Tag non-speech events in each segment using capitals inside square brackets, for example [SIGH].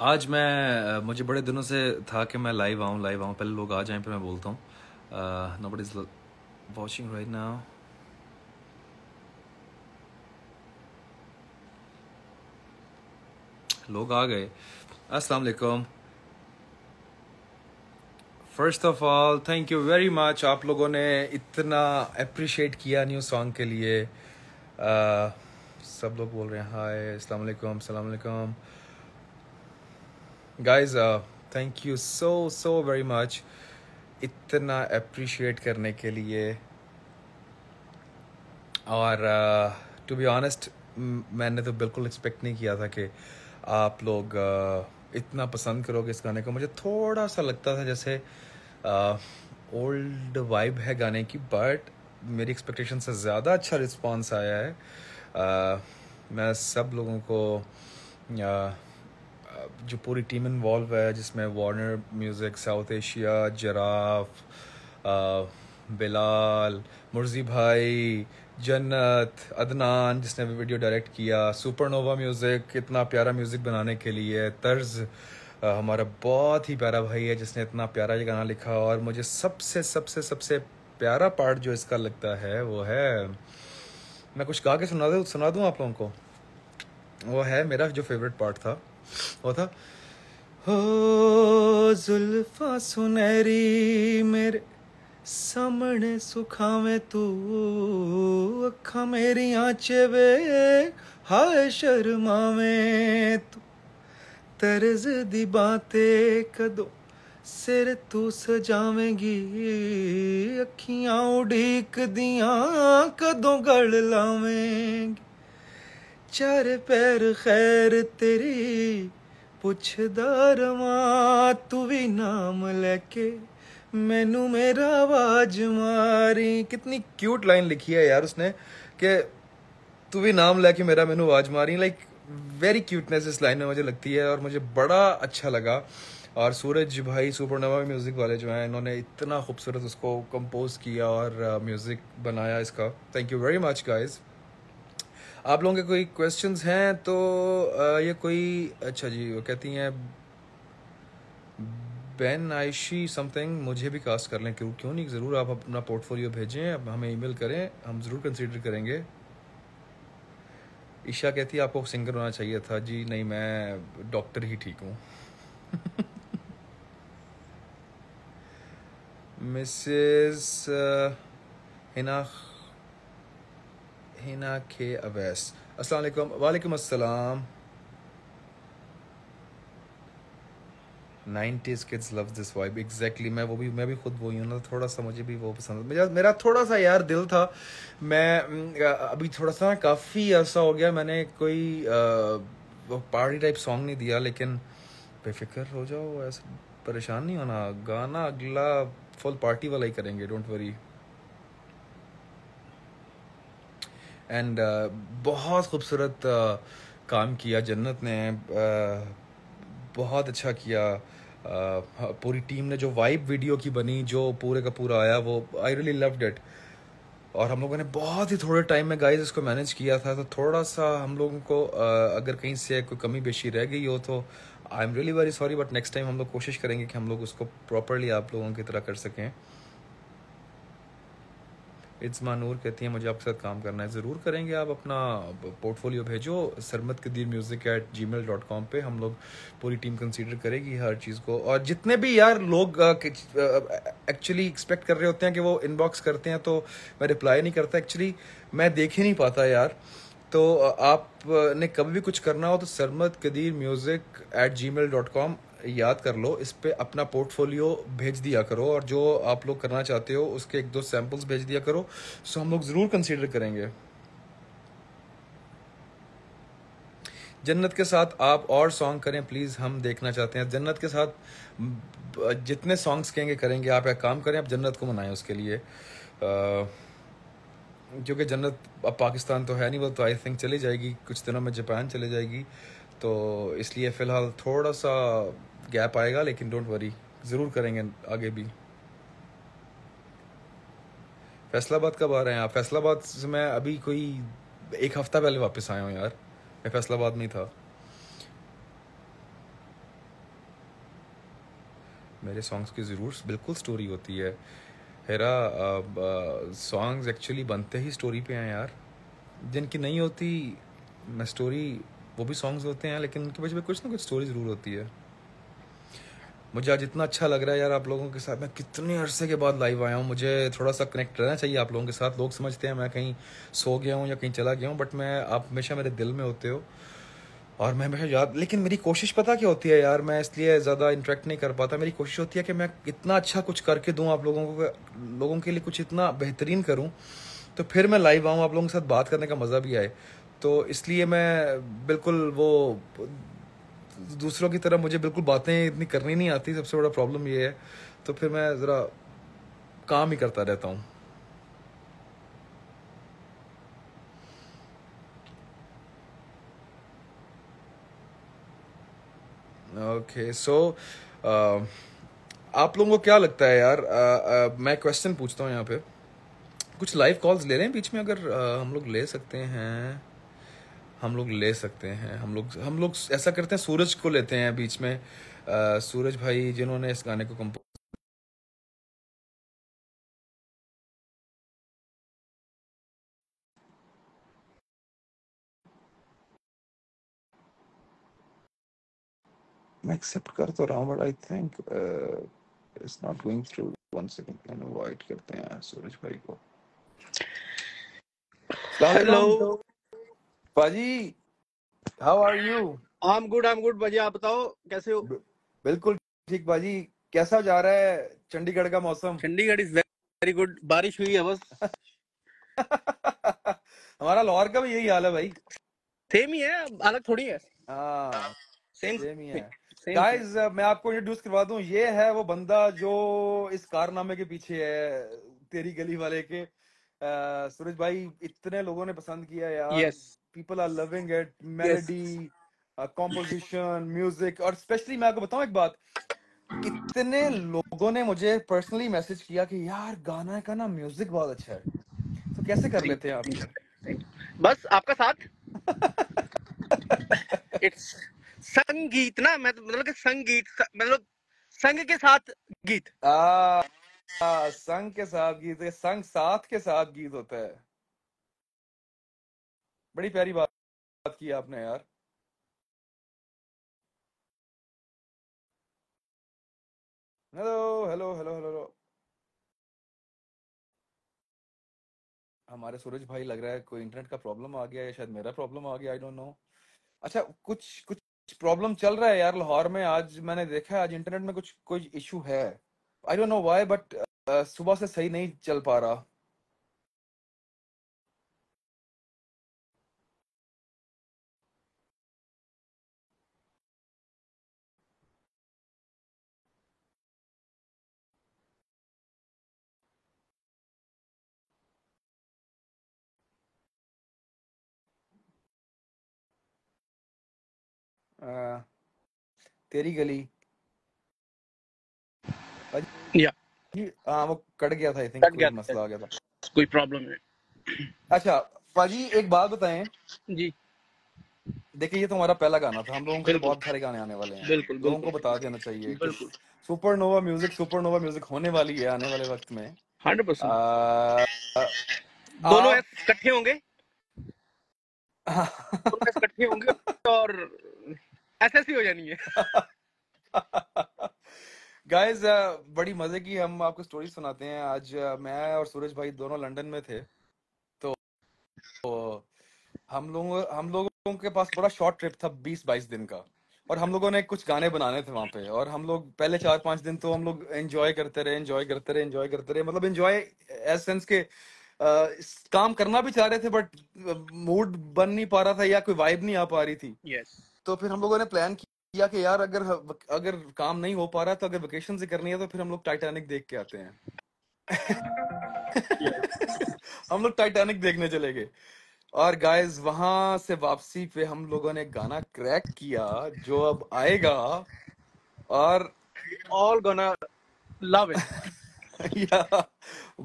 आज मैं मुझे बड़े दिनों से था कि मैं लाइव आऊँ लाइव आऊँ पहले लोग आ जाएं फिर मैं बोलता हूँ no but is watching right now लोग आ गए अस्सलाम वालेकुम first of all thank you very much आप लोगों ने इतना अप्रिशिएट किया न्यू सॉन्ग के लिए uh, सब लोग बोल रहे हैं हाय अस्सलाम वालेकुम अस्सलाम वालेकुम guys thank you so so very much इतना अप्रिशिएट करने के लिए और टू बी ऑनेस्ट मैंने तो बिल्कुल एक्सपेक्ट नहीं किया था कि आप लोग uh, इतना पसंद करोगे इस गाने को मुझे थोड़ा सा लगता था जैसे ओल्ड uh, वाइब है गाने की बट मेरी एक्सपेक्टेशन से ज़्यादा अच्छा रिस्पांस आया है uh, मैं सब लोगों को uh, जो पूरी टीम इन्वॉल्व है जिसमें वार्नर म्यूज़िक साउथ एशिया जराफ बिलाल मुर्जी भाई जन्नत अदनान जिसने वीडियो डायरेक्ट किया सुपरनोवा म्यूज़िक इतना प्यारा म्यूज़िक बनाने के लिए तर्ज़ हमारा बहुत ही प्यारा भाई है जिसने इतना प्यारा ये गाना लिखा और मुझे सबसे सबसे सबसे प्यारा पार्ट जो इसका लगता है वो है मैं कुछ गा के सुना दूँ सुना दूँ आप लोगों को वो है मेरा जो फेवरेट पार्ट था वो था ਹੋ ਜ਼ੁਲਫਾ ਸੁਨਹਿਰੀ ਮੇਰੇ ਸਾਹਮਣੇ ਸੁਖਾਵੇਂ ਤੂੰ ਅੱਖਾਂ ਮੇਰੀਆਂ ਚ ਵੇ ਹਾਏ ਸ਼ਰਮਾਵੇਂ ਤੂੰ ਤਰਜ਼ ਦੀ ਬਾਤੇ ਕਦੋਂ ਸਿਰ ਤੂੰ ਸਜਾਵੇਂਗੀ ਅੱਖੀਆਂ ਉਡੀਕਦੀਆਂ ਕਦੋਂ ਗਲ ਲਾਵੇਂਗੀ चार पैर खैर तेरी पुछदार ਰਵਾਂ तू भी नाम लेके मैनू मेरा आवाज मारी कितनी क्यूट लाइन लिखी है यार उसने के तू भी नाम लेके मेरा मैनू आवाज मारी लाइक वेरी क्यूटनेस इस लाइन में मुझे लगती है और मुझे बड़ा अच्छा लगा और सूरज भाई सुपरनोवा म्यूज़िक वाले जो हैं इन्होंने इतना खूबसूरत उसको कंपोज किया और म्यूज़िक uh, बनाया इसका thank you very much guys आप लोगों के कोई क्वेश्चन हैं तो ये कोई अच्छा जी वो कहती हैं बेन आयशी समथिंग मुझे भी कास्ट कर लें क्यों क्यों नहीं ज़रूर आप अपना पोर्टफोलियो भेजें अब हमें ईमेल करें हम ज़रूर कंसिडर करेंगे ईशा कहती है आपको सिंगर होना चाहिए था जी नहीं मैं डॉक्टर ही ठीक हूँ मिसेस [LAUGHS] हिना हिना खे अवैस अस्सलाम वालेकुम असलम 90s kids love this vibe exactly मैं वो भी मैं भी खुद वही हूँ ना थोड़ा सा मुझे भी वो पसंद मेरा मेरा थोड़ा सा यार दिल था मैं अभी थोड़ा सा ना काफ़ी ऐसा हो गया मैंने कोई पार्टी टाइप सॉन्ग नहीं दिया लेकिन बेफिक्र हो जाओ ऐसा परेशान नहीं होना गाना अगला फुल पार्टी वाला ही करेंगे डोंट वरी एंड uh, बहुत खूबसूरत uh, काम किया जन्नत ने uh, बहुत अच्छा किया पूरी टीम ने जो वाइब वीडियो की बनी जो पूरे का पूरा आया वो आई रियली लव्ड इट और हम लोगों ने बहुत ही थोड़े टाइम में गाइस इसको मैनेज किया था तो थोड़ा सा हम लोगों को अगर कहीं से कोई कमी बेशी रह गई हो तो I am really very sorry but next time हम लोग कोशिश करेंगे कि हम लोग उसको प्रॉपरली आप लोगों की तरह कर सकें इट्स मानूर कहती हैं मुझे आपके साथ काम करना है ज़रूर करेंगे आप अपना पोर्टफोलियो भेजो Sarmad Qadeer music at gmail dot com पर हम लोग पूरी टीम कंसिडर करेगी हर चीज़ को और जितने भी यार लोग एक्चुअली एक्सपेक्ट कर रहे होते हैं कि वो इनबॉक्स करते हैं तो मैं रिप्लाई नहीं करता एक्चुअली मैं देख ही नहीं पाता यार तो आपने कभी भी कुछ करना हो तो Sarmad Qadeer music at gmail dot com याद कर लो इस पर अपना पोर्टफोलियो भेज दिया करो और जो आप लोग करना चाहते हो उसके एक दो सैम्पल्स भेज दिया करो सो हम लोग ज़रूर कंसिडर करेंगे जन्नत के साथ आप और सॉन्ग करें प्लीज़ हम देखना चाहते हैं जन्नत के साथ जितने सॉन्ग्स कहेंगे करेंगे आप एक काम करें आप जन्नत को मनाएं उसके लिए क्योंकि जन्नत अब पाकिस्तान तो है नहीं वो तो आई थिंक चली जाएगी कुछ दिनों में जापान चले जाएगी तो इसलिए फ़िलहाल थोड़ा सा गैप आएगा लेकिन डोंट वरी ज़रूर करेंगे आगे भी फैसलाबाद कब आ रहे हैं आप फैसलाबाद से मैं अभी कोई एक हफ्ता पहले वापस आया हूँ यार मैं फैसलाबाद में था मेरे सॉन्ग्स की ज़रूर बिल्कुल स्टोरी होती है हेरा सॉन्ग्स एक्चुअली बनते ही स्टोरी पे हैं यार जिनकी नहीं होती मैं स्टोरी वो भी सॉन्ग्स होते हैं लेकिन उनके बजे में कुछ ना कुछ स्टोरी ज़रूर होती है मुझे आज इतना अच्छा लग रहा है यार आप लोगों के साथ मैं कितने अरसे के बाद लाइव आया हूँ मुझे थोड़ा सा कनेक्ट रहना चाहिए आप लोगों के साथ लोग समझते हैं मैं कहीं सो गया हूँ या कहीं चला गया हूँ बट मैं आप हमेशा मेरे दिल में होते हो और मैं हमेशा याद लेकिन मेरी कोशिश पता क्या होती है यार मैं इसलिए ज़्यादा इंट्रैक्ट नहीं कर पाता मेरी कोशिश होती है कि मैं इतना अच्छा कुछ करके दूँ आप लोगों को लोगों के लिए कुछ इतना बेहतरीन करूँ तो फिर मैं लाइव आऊँ आप लोगों के साथ बात करने का मज़ा भी आए तो इसलिए मैं बिल्कुल वो दूसरों की तरह मुझे बिल्कुल बातें इतनी करनी नहीं आती सबसे बड़ा प्रॉब्लम ये है तो फिर मैं ज़रा काम ही करता रहता हूँ ओके सो uh, आप लोगों को क्या लगता है यार uh, uh, मैं क्वेश्चन पूछता हूँ यहाँ पे कुछ लाइव कॉल्स ले रहे हैं बीच में अगर हम लोग ले सकते हैं हम लोग ले सकते हैं हम लोग हम लोग ऐसा करते हैं सूरज को लेते हैं बीच में आ, सूरज भाई जिन्होंने इस गाने को कंपोज मैं एक्सेप्ट कर तो रहा हूँ but I think it's not going through one second can avoid करते हैं सूरज भाई को हेलो पाजी how are you I am good I am good पाजी आप बताओ कैसे हो बिल्कुल ठीक पाजी कैसा जा रहा है चंडीगढ़ का मौसम चंडीगढ़ इज वेरी गुड बारिश हुई है बस [LAUGHS] हमारा लाहौर का भी यही हाल है भाई सेम ही है अलग थोड़ी है हाँ सेम सेम ही है गाइस मैं आपको इंट्रोड्यूस करवा दूं ये है वो बंदा जो इस कारनामे के पीछे है तेरी गली वाले के Uh, सूरज भाई इतने लोगों ने पसंद किया यार yes. people are loving it melody yes. Uh, composition music और especially मैं आपको बताऊं एक बात कितने लोगों ने मुझे पर्सनली मैसेज किया कि यार गाना का ना म्यूजिक बहुत अच्छा है तो कैसे कर लेते हैं आप बस आपका साथ इट्स [LAUGHS] संगीत ना मैं तो मतलब कि संगीत मतलब संग के साथ गीत आ, आ, संग के साथ गीत संग साथ के साथ गीत होता है बड़ी प्यारी बात बात की आपने यार हेलो हेलो हेलो हेलो हमारे सूरज भाई लग रहा है कोई इंटरनेट का प्रॉब्लम आ गया या शायद मेरा प्रॉब्लम आ गया आई डोंट नो अच्छा कुछ कुछ प्रॉब्लम चल रहा है यार लाहौर में आज मैंने देखा है आज इंटरनेट में कुछ कोई इशू है I don't know why but सुबह से सही नहीं चल पा रहा तेरी गली या जी हाँ वो कट गया था आई थिंक कोई मसला आ गया था कोई प्रॉब्लम है अच्छा पाजी एक बात बताएं जी देखिए ये तो हमारा पहला गाना था हम लोगों के बहुत सारे गाने आने वाले हैं बिल्कुल लोगों को बता देना चाहिए सुपरनोवा म्यूजिक सुपरनोवा म्यूजिक होने वाली है आने वाले वक्त में हंड्रेड परसेंट दोनों इकट्ठे होंगे [LAUGHS] इकट्ठे होंगे और एसएससी हो जानी है गाइस [LAUGHS] बड़ी मजे की हम आपको स्टोरी सुनाते हैं आज मैं और सूरज भाई दोनों लंदन में थे तो, तो हम लोग हम लोगों के पास बड़ा शॉर्ट ट्रिप था बीस बाईस दिन का और हम लोगों ने कुछ गाने बनाने थे वहां पे और हम लोग पहले चार पांच दिन तो हम लोग एंजॉय करते रहे एंजॉय करते रहे एंजॉय करते रहे मतलब एंजॉय एज सेंस के आ, काम करना भी चाह रहे थे बट मूड बन नहीं पा रहा था या कोई वाइब नहीं आ पा रही थी yes. तो फिर हम लोगों ने प्लान किया कि यार अगर अगर काम नहीं हो पा रहा तो अगर वेकेशन से करनी है तो फिर हम लोग टाइटैनिक देख के आते हैं [LAUGHS] हम लोग टाइटैनिक देखने चले गए और गाइस वहां से वापसी पे हम लोगों ने गाना क्रैक किया जो अब आएगा और ऑल गोना लव इट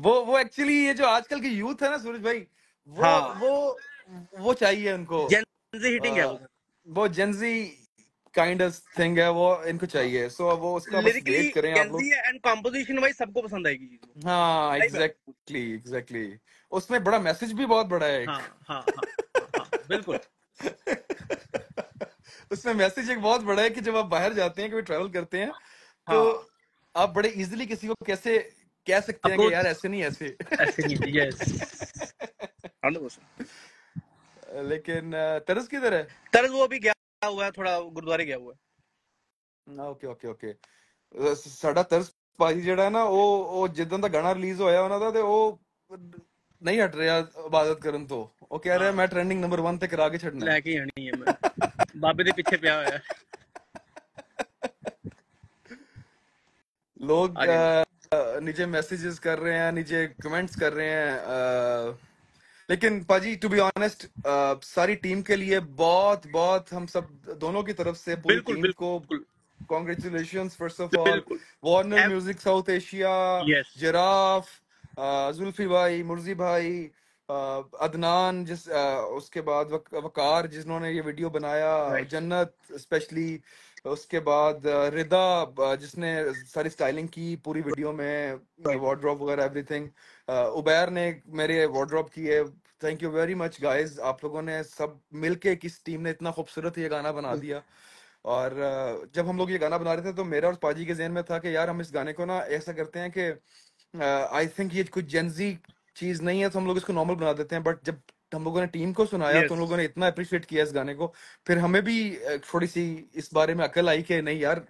वो वो एक्चुअली ये जो आजकल के यूथ है ना सूरज भाई वो हाँ. वो वो चाहिए उनको हिटिंग है हाँ। वो वो जेंजी काइंड ऑफ थिंग है वो इनको चाहिए सो so, वो उसका बस वेट करें आप लोग एंड कंपोजिशन वाइज सबको पसंद आएगी चीज हां एग्जैक्टली एग्जैक्टली उसमें बड़ा मैसेज भी बहुत बड़ा है हां हां हां बिल्कुल [LAUGHS] उसमें मैसेज एक बहुत बड़ा है कि जब आप बाहर जाते हैं कभी ट्रैवल करते हैं हाँ। तो आप बड़े इजीली किसी को कैसे कह सकते हैं कि यार ऐसे नहीं ऐसे ऐसे नहीं यस 100% [LAUGHS] लेकिन तरस किधर है तरस वो अभी गया हुआ है थोड़ा गुरुद्वारे गया हुआ है ओके ओके ओਕੇ ਸਾਡਾ ਤਰਸ ਭਾਜੀ ਜਿਹੜਾ ਨਾ ਉਹ ਉਹ ਜਿੱਦਾਂ ਦਾ ਗਾਣਾ ਰਿਲੀਜ਼ ਹੋਇਆ ਉਹਨਾਂ ਦਾ ਤੇ ਉਹ ਨਹੀਂ ਹਟ ਰਿਹਾ ਇਬਾਦਤ ਕਰਨ ਤੋਂ ਉਹ ਕਹਿ ਰਿਹਾ ਮੈਂ ਟ੍ਰੈਂਡਿੰਗ ਨੰਬਰ 1 ਤੇ ਕਰਾ ਕੇ ਛੱਡਣਾ ਲੈ ਕੇ ਆਣੀ ਹੈ ਮੈਂ ਬਾਬੇ ਦੇ ਪਿੱਛੇ ਪਿਆ ਹੋਇਆ ਲੋਕ नीचे मैसेजेस कर रहे हैं नीचे कमेंट्स कर रहे हैं लेकिन पाजी टू बी ऑनेस्ट सारी टीम के लिए बहुत बहुत हम सब दोनों की तरफ से पूरी टीम बिल्कुल, को congratulation first of all Warner music South Asia जराफ जुल्फी भाई मुर्जी भाई अदनान uh, जिस uh, उसके बाद वकार जिन्होंने ये वीडियो बनाया जन्नत स्पेशली उसके बाद रिदा uh, जिसने सारी स्टाइलिंग की पूरी वीडियो में वार्ड्रॉप वगैरह एवरीथिंग उबैर ने मेरे वॉर्ड्रॉप किए thank you very much guys आप लोगों ने सब मिलके किस टीम ने इतना खूबसूरत ये गाना बना हम्म। दिया और जब हम लोग ये गाना बना रहे थे तो मेरा और पाजी के जहन में था कि यार हम इस गाने को ना ऐसा करते हैं कि आई थिंक ये कुछ जेंजी चीज नहीं है तो हम लोग इसको नॉर्मल बना देते हैं बट जब हम लोगों ने टीम को सुनाया yes. तो उन लोगों ने इतना अप्रिशिएट किया इस गाने को फिर हमें भी थोड़ी सी इस बारे में अकल आई कि नहीं यार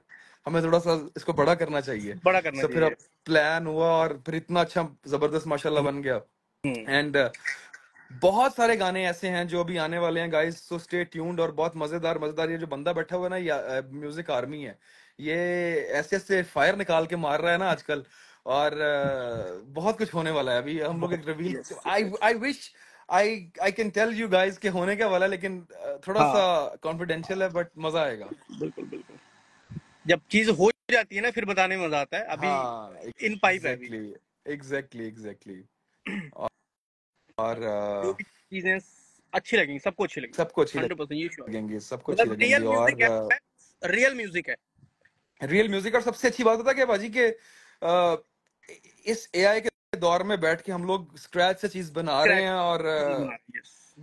हमें थोड़ा सा इसको बड़ा करना चाहिए बड़ा करना तो चाहिए। फिर प्लान हुआ और फिर इतना अच्छा जबरदस्त माशाल्लाह बन गया एंड हम्म। uh, बहुत सारे गाने ऐसे हैं जो अभी आने वाले हैं गाइस सो स्टे ट्यून्ड और बहुत मजेदार मजेदार ये जो बंदा बैठा हुआ है ना म्यूजिक आर्मी uh, है ये ऐसे ऐसे फायर निकाल के मार रहा है ना आजकल और uh, बहुत कुछ होने वाला है अभी हम लोग एक reveal I I wish I I can tell you guys के होने क्या वाला है लेकिन थोड़ा हाँ. सा कॉन्फिडेंशियल है बट मजा आएगा बिल्कुल बिल्कुल जब चीज हो जाती है ना फिर बताने में मजा आता है अभी हाँ, इन पाइप है एग्जैक्टली एग्जैक्टली [CLEARS THROAT] और, uh, चीजें अच्छी लगेंगी सबको अच्छी लगेंगी सबको अच्छी लगेंगी सबको मतलब अच्छी लगेंगी और रियल म्यूजिक है रियल uh, म्यूजिक और सबसे अच्छी बात होता है कि बाजी uh, के इस एआई के दौर में बैठ के हम लोग स्क्रैच से चीज बना रहे हैं और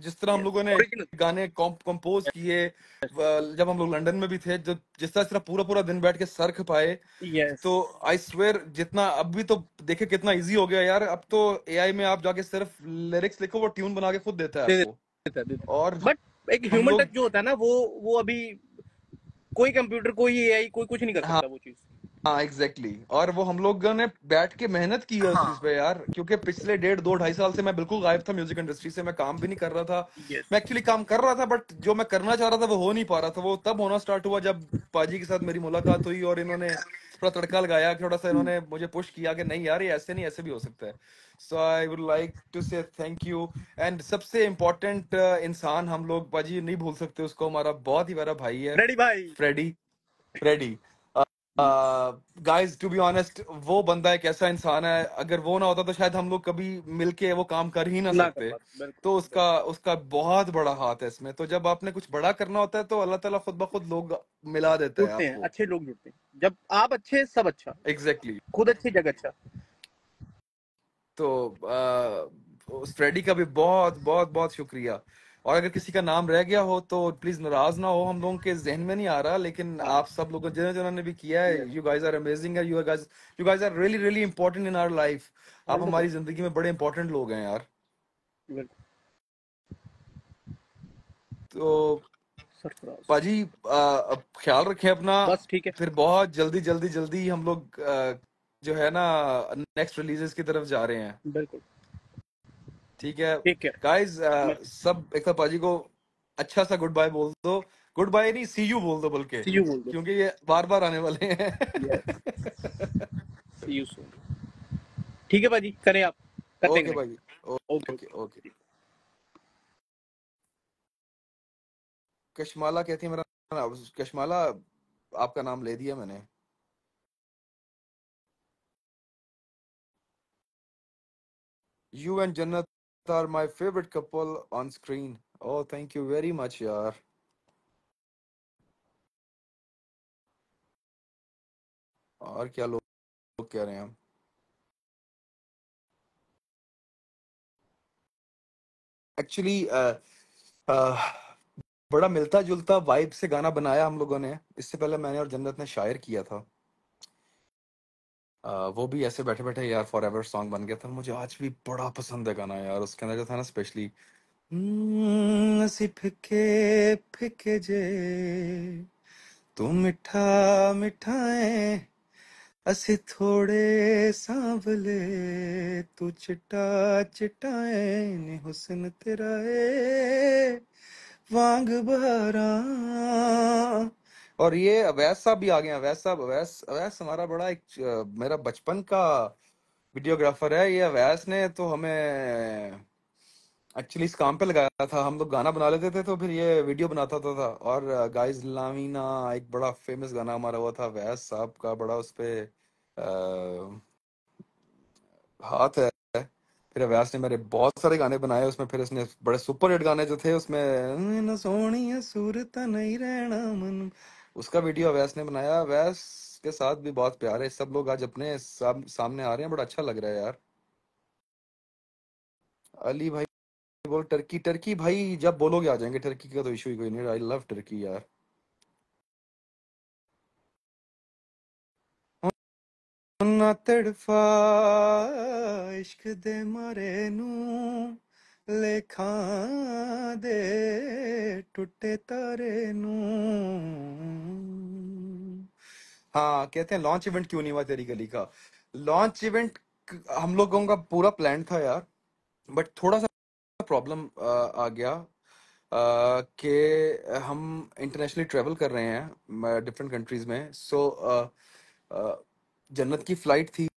जिस तरह हम लोगों ने गाने कंपोज किए जब हम लोग लंदन में भी थे जो जिस तरह तरह पूरा पूरा दिन बैठ के सरख पाए तो आई स्वेयर जितना अब भी तो देखे कितना इजी हो गया यार अब तो एआई में आप जाके सिर्फ लिरिक्स लिखो वो ट्यून बना के खुद देता है और बट एक ह्यूमन टच जो होता है ना वो वो अभी कोई कंप्यूटर कोई एआई कोई कुछ नहीं करता हाँ। वो चीज हाँ एग्जैक्टली exactly. और वो हम लोग ने बैठ के मेहनत की है हाँ. उस पे यार क्योंकि पिछले डेढ़ दो ढाई साल से मैं बिल्कुल गायब था म्यूजिक इंडस्ट्री से मैं काम भी नहीं कर रहा था yes. मैं एक्चुअली काम कर रहा था बट जो मैं करना चाह रहा था वो हो नहीं पा रहा था वो तब होना स्टार्ट हुआ जब पाजी के साथ मेरी मुलाकात हुई और इन्होंने थोड़ा तड़का लगाया थोड़ा सा इन्होंने hmm. मुझे पुश किया कि नहीं यार ये ऐसे नहीं ऐसे भी हो सकता है so I would like to say thank you and सबसे इम्पोर्टेंट uh, इंसान हम लोग पाजी नहीं भूल सकते उसको हमारा बहुत ही बड़ा भाई है फ्रेडी भाई Freddie Freddie guys to be honest वो बंदा एक ऐसा इंसान है अगर वो ना होता तो शायद हम लोग कभी मिलके वो काम कर ही ना, सकते तो उसका उसका बहुत बड़ा हाथ है इसमें तो जब आपने कुछ बड़ा करना होता है तो अल्लाह ताला खुद ब खुद लोग मिला देते हैं, हैं अच्छे लोग जुड़ते हैं जब आप अच्छे सब अच्छा एग्जैक्टली exactly. खुद अच्छी जगह अच्छा तो फ्रेडी uh, का भी बहुत बहुत बहुत शुक्रिया और अगर किसी का नाम रह गया हो तो प्लीज नाराज ना हो हम लोगों के जहन में नहीं आ रहा लेकिन आप सब लोगों जिन्होंने जिन्होंने भी किया है यू गाइज आर अमेजिंग है you guys you guys are really really important in our life आप हमारी जिंदगी में बड़े इंपॉर्टेंट लोग हैं यार तो पाजी आ, ख्याल रखें अपना बस ठीक है फिर बहुत जल्दी जल्दी जल्दी हम लोग आ, जो है ना नेक्स्ट रिलीजेस की तरफ जा रहे हैं बिल्कुल ठीक है ठीक है गाइस uh, सब एक पाजी को अच्छा सा गुड बाय बोल दो गुड बाय नहीं सी यू बोल दो बल्कि सी यू बोल दो क्योंकि ये बार बार आने वाले हैं सी यू ठीक है पाजी करें आप कर ओके पाजी ओके ओके कश्माला कहती है मेरा नाम कश्माला आपका नाम ले दिया मैंने you and Jannat are my favorite couple on screen. Oh, thank you very much, yaar. और क्या लोग लो कह रहे हैं हम एक्चुअली uh, uh, बड़ा मिलता जुलता वाइब से गाना बनाया हम लोगों ने इससे पहले मैंने और जन्नत ने शायर किया था वो भी ऐसे बैठे बैठे यार फॉर एवर सॉन्ग बन गया था मुझे आज भी बड़ा पसंद है गाना यार उसके अंदर जो था ना हम्म, स्पेशली फिके फिके जे तू मिठा मिठाए असि थोड़े सांवले तू चिटा चिटाए नी हुसन तेरा वांग बारा और ये अवैस साहब भी आ गए अवैस साहब अवैस अवैस हमारा बड़ा एक मेरा बचपन का वीडियोग्राफर है ये अवैस ने तो हमें एक्चुअली इस काम पे लगाया था हम लोग गाना बना लेते थे तो फिर ये वीडियो बनाता था, तो था और गाइस लामीना एक बड़ा फेमस गाना हमारा हुआ था अवैस साहब का बड़ा उस पर हाथ है फिर अवैस ने मेरे बहुत सारे गाने बनाए उसमें फिर इसने बड़े सुपर हिट गाने जो थे उसमें सोनी सूरत नहीं रहना मन उसका वीडियो अवैस ने बनाया अवैस के साथ भी बहुत प्यार है सब लोग आज अपने साम, सामने आ रहे हैं बड़ा अच्छा लग रहा है यार अली भाई बोल टर्की टर्की भाई जब बोलोगे आ जाएंगे टर्की का तो इशू ही कोई नहीं आई लव टर्की यार तड़फा इश्क दे मारे नू ਲਿਖਾਂ ਦੇ हाँ कहते हैं लॉन्च इवेंट क्यों नहीं हुआ तेरी गली का लॉन्च इवेंट हम लोगों का पूरा प्लान था यार बट थोड़ा सा प्रॉब्लम आ गया कि हम इंटरनेशनली ट्रेवल कर रहे हैं डिफरेंट कंट्रीज में सो so, जन्नत की फ्लाइट थी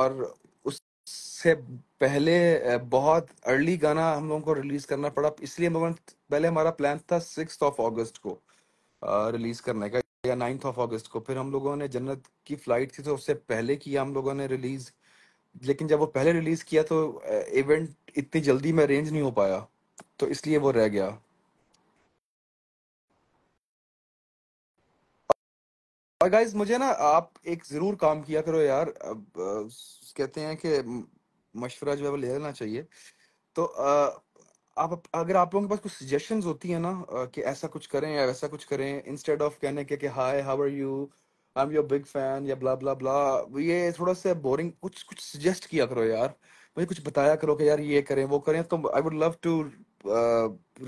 और से पहले बहुत अर्ली गाना हम लोगों को रिलीज करना पड़ा इसलिए पहले हमारा प्लान था सिक्स ऑफ अगस्त को रिलीज करने का या नाइन्थ ऑफ अगस्त को फिर हम लोगों ने जन्नत की फ्लाइट थी तो उससे पहले किया हम लोगों ने रिलीज लेकिन जब वो पहले रिलीज किया तो इवेंट इतनी जल्दी में अरेंज नहीं हो पाया तो इसलिए वो रह गया और गाइस मुझे ना आप एक जरूर काम किया करो यार अब, कहते हैं कि मशवरा जो है वो ले लेना चाहिए तो आप अगर आप लोगों के पास कुछ सजेशन होती है ना कि ऐसा कुछ करें या वैसा कुछ करें इंस्टेड ऑफ कहने के कि hi how are you I am your big fan या ब्ला ब्ला ब्ला ये थोड़ा सा बोरिंग कुछ कुछ सजेस्ट किया करो यार मुझे कुछ बताया करो कि यार ये करें वो करें तो I would love to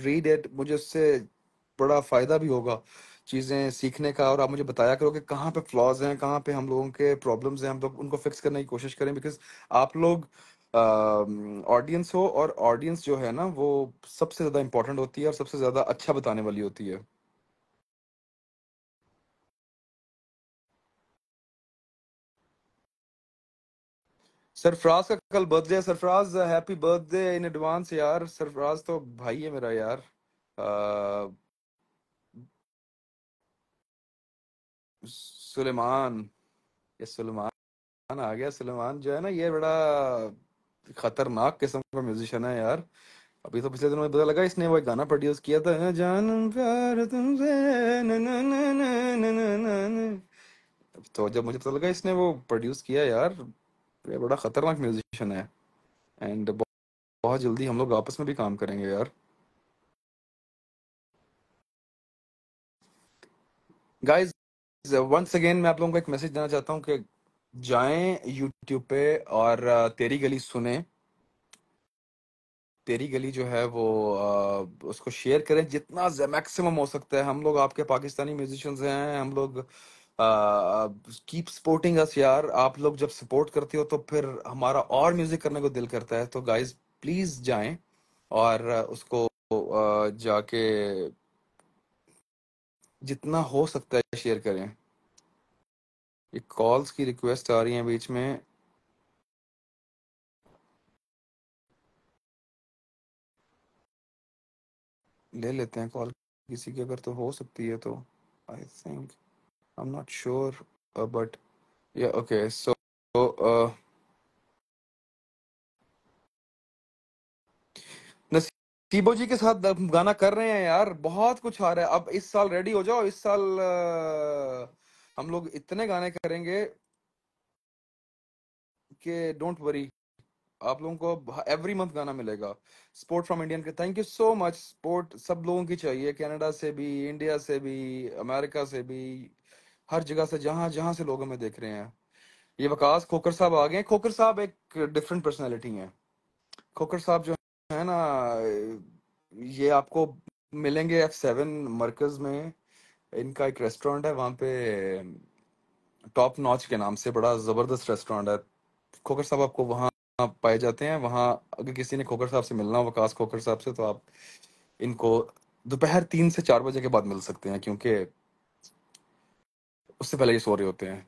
read it मुझे उससे बड़ा फायदा भी होगा चीज़ें सीखने का और आप मुझे बताया करो कि कहाँ पे फ्लॉज हैं कहाँ पे हम लोगों के प्रॉब्लम्स हैं हम लोग उनको फिक्स करने की कोशिश करें बिकॉज आप लोग ऑडियंस हो और ऑडियंस जो है ना वो सबसे ज़्यादा इम्पोर्टेंट होती है और सबसे ज़्यादा अच्छा बताने वाली होती है सरफराज का कल बर्थडे है Sarfaraz happy birthday in advance यार सरफराज तो भाई है मेरा यार uh, सुलेमान ये सुलेमान आ गया सुलेमान जो है ना ये बड़ा खतरनाक किस्म का म्यूजिशियन है यार अभी तो पिछले दिनों में पता लगा इसने वो एक गाना प्रोड्यूस किया था जान प्यार तुमसे तो जब मुझे पता लगा इसने वो प्रोड्यूस किया यार ये बड़ा खतरनाक म्यूजिशियन है एंड बहुत जल्दी हम लोग आपस में भी काम करेंगे यार गाइस वंस अगेन uh, मैं आप लोगों को एक मैसेज देना चाहता हूँ कि जाएं यूट्यूब पे और uh, तेरी गली सुने तेरी गली जो है वो uh, उसको शेयर करें जितना मैक्सिमम हो सकता है हम लोग आपके पाकिस्तानी म्यूजिशियंस हैं हम लोग कीप सपोर्टिंग अस यार आप लोग जब सपोर्ट करते हो तो फिर हमारा और म्यूजिक करने को दिल करता है तो गाइज प्लीज जाएं और उसको जाके जितना हो सकता है शेयर करें एक कॉल्स की रिक्वेस्ट आ रही है बीच में ले लेते हैं कॉल किसी की अगर तो हो सकती है तो I think I am not sure but या ओके सो टीबो जी के साथ गाना कर रहे हैं यार बहुत कुछ आ रहा है अब इस साल रेडी हो जाओ इस साल हम लोग इतने गाने करेंगे कि डोंट वरी आप लोगों को एवरी मंथ गाना मिलेगा स्पोर्ट फ्रॉम इंडियन के thank you so much support सब लोगों की चाहिए कनाडा से भी इंडिया से भी अमेरिका से भी हर जगह से जहां जहां से लोग हमें देख रहे हैं ये वकास खोकर साहब आ गए खोकर साहब एक डिफरेंट पर्सनैलिटी है खोकर साहब जो है ना ये आपको मिलेंगे एफ सेवन मरकज में इनका एक रेस्टोरेंट है वहाँ पे टॉप नॉच के नाम से बड़ा जबरदस्त रेस्टोरेंट है खोकर साहब आपको वहाँ पाए जाते हैं वहाँ अगर किसी ने खोकर साहब से मिलना हो वकास खोकर साहब से तो आप इनको दोपहर तीन से चार बजे के बाद मिल सकते हैं क्योंकि उससे पहले ये सो रहे होते हैं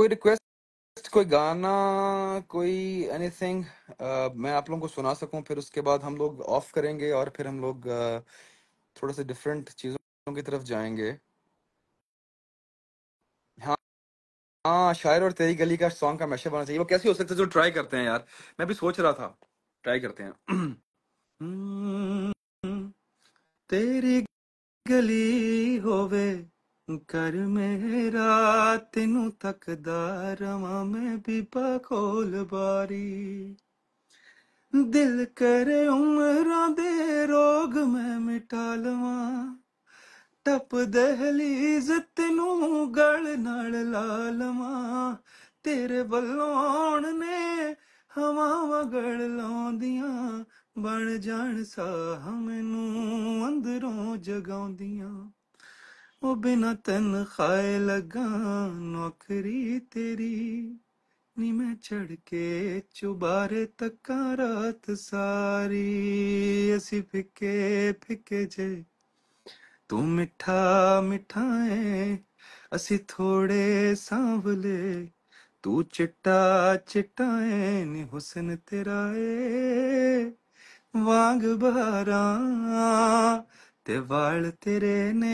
कोई रिक्वेस्ट कोई गाना कोई एनीथिंग uh, मैं आप लोगों को सुना सकूं फिर उसके बाद हम लोग ऑफ करेंगे और फिर हम लोग uh, थोड़ा सा डिफरेंट चीज़ों की तरफ जाएंगे हाँ हाँ शायर और तेरी गली का सॉन्ग का मैशअप आना चाहिए वो कैसे हो सकता है जो ट्राई करते हैं यार मैं भी सोच रहा था ट्राई करते हैं [CLEARS THROAT] हम्म, तेरी गली होवे ਕਰ ਮੇਰਾ ਤੈਨੂੰ ਤੱਕਦਾ ਰਵਾਂ ਮੈਂ ਵੀ ਖੋਲ ਬਾਰੀ ਦਿਲ ਕਰੇ ਉਮਰਾਂ ਦੇ ਰੋਗ ਮੈਂ ਮਿਟਾ ਲਵਾਂ ਟਪ ਦਹਲੀਜ਼ ਤੈਨੂੰ ਗਲ ਨਾਲ ਲਾ ਲਵਾਂ ਤੇਰੇ ਵੱਲੋਂ ਨੇ ਹਵਾਵਾਂ ਵਗੜ ਲਾਉਂਦੀਆਂ ਬਣ ਜਾਣ ਹਮ ਨੂੰ ਅੰਦਰੋਂ ਜਗਾਉਂਦੀਆਂ ਉਹ ਬਿਨਾ ਤਨ ਖਾਏ ਲਗਾ ਨੌਕਰੀ ਤੇਰੀ ਨੀ ਮੈਂ ਚੜ ਕੇ ਚੁਬਾਰੇ ਤੱਕਾਂ ਰਾਤ ਸਾਰੀ ਅਸੀਂ ਫਿੱਕੇ ਫਿੱਕੇ ਜੇ ਤੂੰ ਮਿੱਠਾ ਮਿੱਠਾ ਏ ਅਸੀਂ ਥੋੜੇ ਸਾਂਵਲੇ ਤੂੰ ਚਿੱਟਾ ਚਿੱਟਾ ਏ ਨੀ ਹੁਸਨ ਤੇਰਾ ਏ ਵਾਂਗ ਬਹਾਰਾਂ ते वाल तेरे ने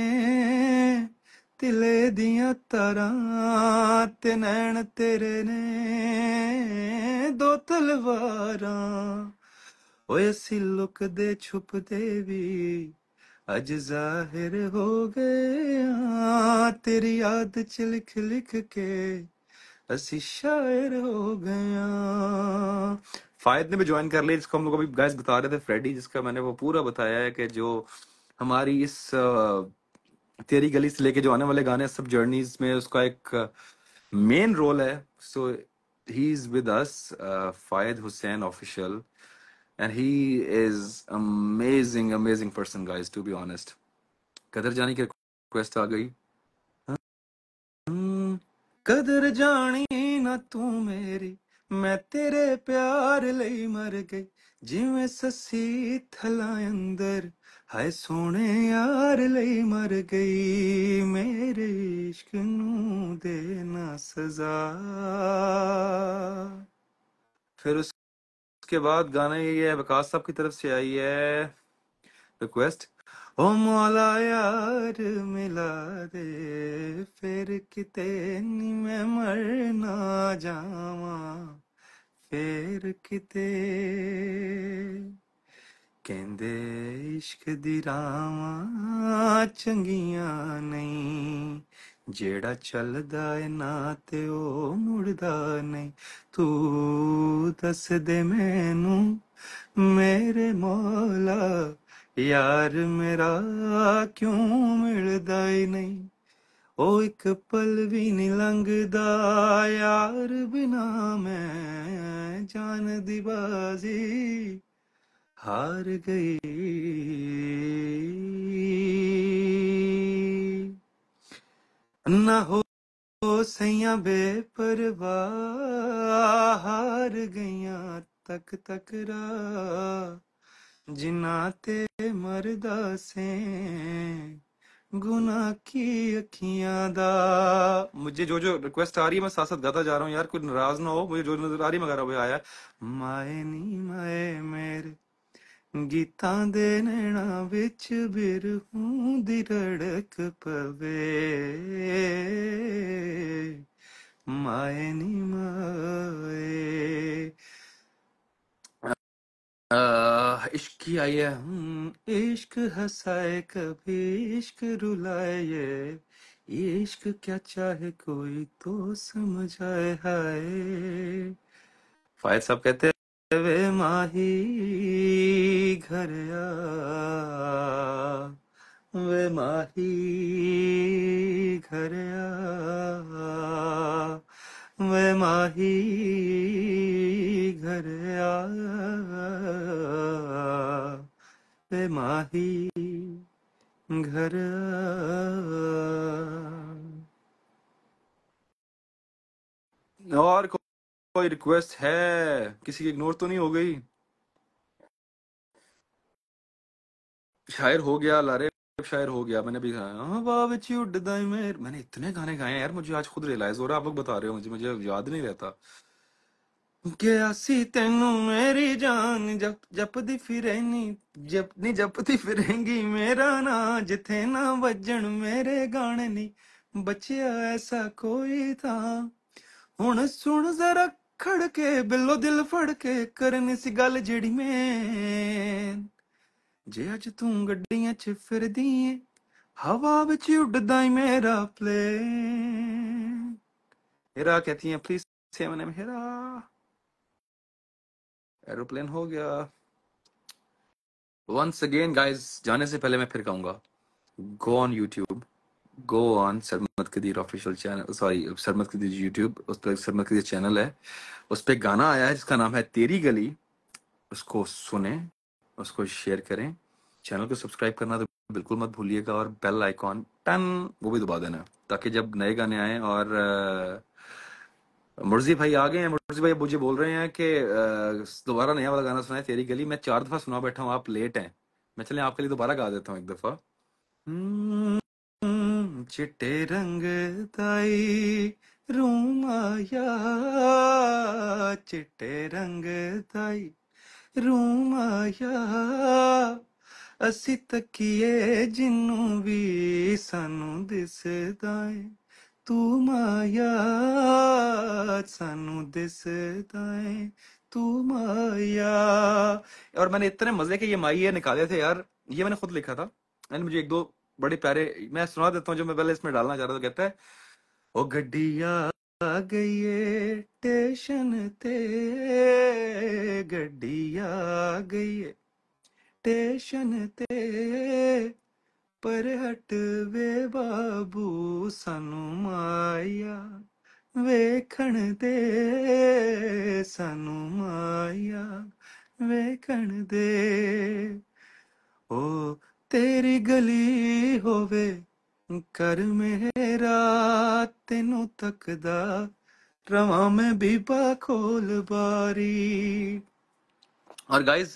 तिले दिया तारा ते नैन तेरे ने दो तलवारा लुक दे छुप दे भी अज जाहिर हो गए तेरी याद च लिख लिख के असी शायर हो गए फायद ने भी ज्वाइन कर लिया जिसको हम लोग अभी गैस बता रहे थे फ्रेडी जिसका मैंने वो पूरा बताया है कि जो हमारी इस तेरी गली से लेके जो आने वाले गाने सब जर्नीज में उसका एक मेन रोल है so he is with us Fayyad Hussain official and he is amazing amazing person guys to be honest कदर जाने की रिक्वेस्ट आ गई हम्म, कदर जानी ना तू मेरी मैं तेरे प्यार ले मर गई जिमें ਸੱਸੀ ਥਲਾਂ अंदर हाय सोने यार ले मर गई मेरे इश्क नू देना सजा फिर उसके बाद गाना ये है विकास साहब की तरफ से आई है रिक्वेस्ट ओ मौला यार मिला दे फिर कितनी नी मैं मर ना जावा फिर किते ਕਹਿੰਦੇ ਇਸ਼ਕ ਦੀ ਰਾਵਾਂ ਚੰਗੀਆਂ ਨਹੀਂ ਜਿਹੜਾ ਚੱਲਦਾ ਏ ਨਾ ਤੇ ਉਹ ਮੁੜਦਾ ਨਹੀਂ ਤੂੰ ਦੱਸ ਦੇ ਮੈਨੂੰ ਮੇਰੇ ਮੌਲਾ ਯਾਰ ਮੇਰਾ ਕਿਉਂ ਮਿਲਦਾ ਏ ਨਹੀਂ ਉਹ ਇੱਕ ਪਲ ਵੀ ਨਹੀਂ ਲੰਘਦਾ ਯਾਰ ਬਿਨਾ ਮੈਂ ਜਾਨ ਦੀ ਬਾਜ਼ੀ हार गए ना हो सैया बेपरवाह हार गईया तक तक जिनाते मरदा से गुना की अखिया दा मुझे जो जो रिक्वेस्ट आ रही है मैं साथ साथ गाता जा रहा हूँ यार कोई नाराज ना हो मुझे जो नजर आ रही मगर वो आया माए नी माए मेरे गीता दे ਨੈਣਾ ਵਿੱਚ बिर हूं दिरड़क पवे माए नी माए इश्क आई है इश्क हसाए कभी इश्क रुलाए ये इश्क क्या चाहे कोई तो समझाए हाय फायद साहब कहते हैं वे माही घर आ वे माही घर आ वे माही घर आ वे माही घर आ और कोई रिक्वेस्ट है किसी की इग्नोर तो नहीं हो गई शायर हो गया लारे शायर हो गया मैंने भी गाया वाह उड्डा मैंने इतने गाने गाए यार मुझे आज खुद रियलाइज हो रहा है आप लोग बता रहे हो मुझे मुझे याद नहीं रहता ਗਿਆ ਸੀ ਤੈਨੂੰ ਮੇਰੀ ਜਾਨ ਜਪ ਜਪਦੀ ਫਿਰੇਨੀ ਜਪਨੀ ਜਪਦੀ ਫਿਰੇਂਗੀ ਮੇਰਾ ना ਜਿੱਥੇ ਨਾ ਵੱਜਣ ਮੇਰੇ ਗਾਣੇ ਨਹੀਂ ਬਚਿਆ ਐਸਾ ਕੋਈ ਤਾਂ ਹੁਣ ਸੁਣ ਜ਼ਰਾ खड़के बिलो दिल फड़के ਕੇ सी गल जड़ी में जे ਜੇ तू गड्डिया च फिर दी हवा ਹਵਾ उड़दा ही मेरा ਮੇਰਾ हेरा कहती है प्लीज से मैंने हेरा एरोप्लेन हो गया वंस अगेन गाइस जाने से पहले मैं फिर कहूंगा go on YouTube go on Sarmad Qadeer official channel sorry Sarmad Qadeer YouTube उस पर सरमत कदीर चैनल है उस पर गाना आया है जिसका नाम है तेरी गली उसको सुने उसको शेयर करें चैनल को सब्सक्राइब करना तो बिल्कुल मत भूलिएगा और बेल आइकॉन टन वो भी दबा देना ताकि जब नए गाने आए और मुर्जी भाई आ गए हैं मुर्जी भाई मुझे बोल रहे हैं कि दोबारा नया वाला गाना सुनाए तेरी गली मैं चार दफा सुना बैठा हूँ आप लेट हैं मैं चले आपके लिए दोबारा गा देता हूँ एक दफा चिट्टे रंग दाई रूमाया चिट्टे रंग दाई रूमाया असी तकिए ਜਿੰਨੂੰ भी सानू ਦਿਸਦਾ ਏ तू माया सानू दिसदा ਏ तू माया और मैंने इतने मजे के ये माइये निकाले थे यार ये मैंने खुद लिखा था एंड मुझे एक दो बड़े प्यारे मैं सुना देता हूँ जो मैं पहले इसमें डालना चाह रहा था कहता है ओ गड्डिया आ गई स्टेशन ते गड्डिया आ गई स्टेशन ते पर हट वे बाबू सानू माया ਵੇਖਣ दे ਸਾਨੂੰ माया ਵੇਖਣ दे ਓ ਤੇਰੀ ਗਲੀ ਹੋਵੇ ਕਰ ਮੇਰਾ ਤੈਨੂੰ ਤੱਕਦਾ ਰਵਾਂ ਮੈਂ ਬੀਬਾ खोल बारी और गाइज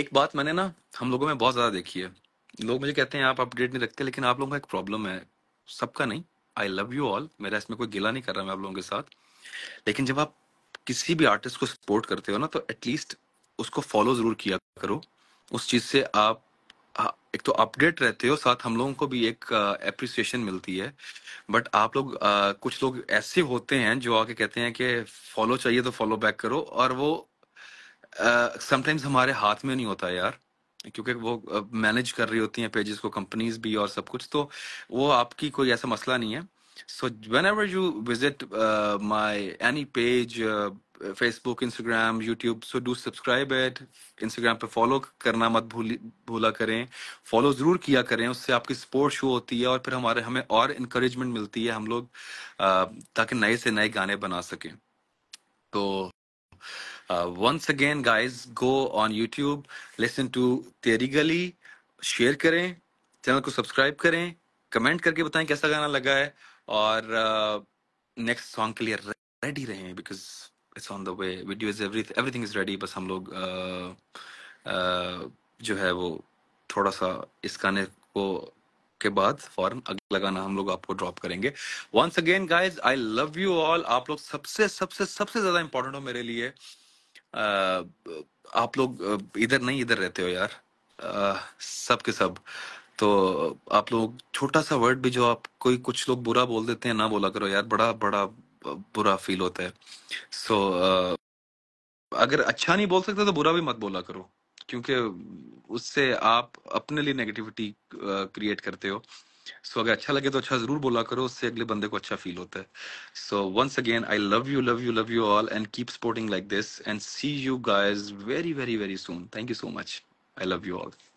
एक बात मैंने ना हम लोगों में बहुत ज्यादा देखी है लोग मुझे कहते हैं आप अपडेट नहीं रखते लेकिन आप लोगों का एक प्रॉब्लम है सबका नहीं आई लव यू ऑल मेरा इसमें कोई गिला नहीं कर रहा मैं आप लोगों के साथ लेकिन जब आप किसी भी आर्टिस्ट को सपोर्ट करते हो ना तो एटलीस्ट उसको फॉलो जरूर किया करो उस चीज से आप एक तो अपडेट रहते हो साथ हम लोगों को भी एक अप्रिसिएशन मिलती है बट आप लोग आ, कुछ लोग ऐसे होते हैं जो आके कहते हैं कि फॉलो चाहिए तो फॉलो बैक करो और वो समटाइम्स हमारे हाथ में नहीं होता यार क्योंकि वो मैनेज कर रही होती हैं पेजेस को कंपनीज भी और सब कुछ तो वो आपकी कोई ऐसा मसला नहीं है so whenever you visit my any page Facebook Instagram YouTube so do subscribe at Instagram पे फॉलो करना मत भूल भूला करें फॉलो जरूर किया करें उससे आपकी सपोर्ट शो होती है और फिर हमारे हमें और इंकरेजमेंट मिलती है हम लोग ताकि नए से नए गाने बना सकें तो once again guys go on YouTube listen to तेरी गली शेयर करें चैनल को सब्सक्राइब करें कमेंट करके बताएं कैसा गाना लगा है और नेक्स्ट uh, सॉन्ग के लिए रेडी रहें because it's on the way video is every everything is ready बस हम लोग जो है वो थोड़ा सा इस गाने को के बाद फॉरन अगला गाना हम लोग आपको ड्रॉप करेंगे once again guys I love you all आप लोग सबसे सबसे सबसे ज्यादा इंपॉर्टेंट हो मेरे लिए uh, आप लोग इधर नहीं इधर रहते हो यार uh, सब के सब तो आप लोग छोटा सा वर्ड भी जो आप कोई कुछ लोग बुरा बोल देते हैं ना बोला करो यार बड़ा बड़ा बुरा फील होता है सो so, uh, अगर अच्छा नहीं बोल सकते तो बुरा भी मत बोला करो क्योंकि उससे आप अपने लिए नेगेटिविटी क्रिएट करते हो सो so, अगर अच्छा लगे तो अच्छा जरूर बोला करो उससे अगले बंदे को अच्छा फील होता है so once again I love you love you love you all and keep supporting like this and see you guys very very very soon thank you so much I love you all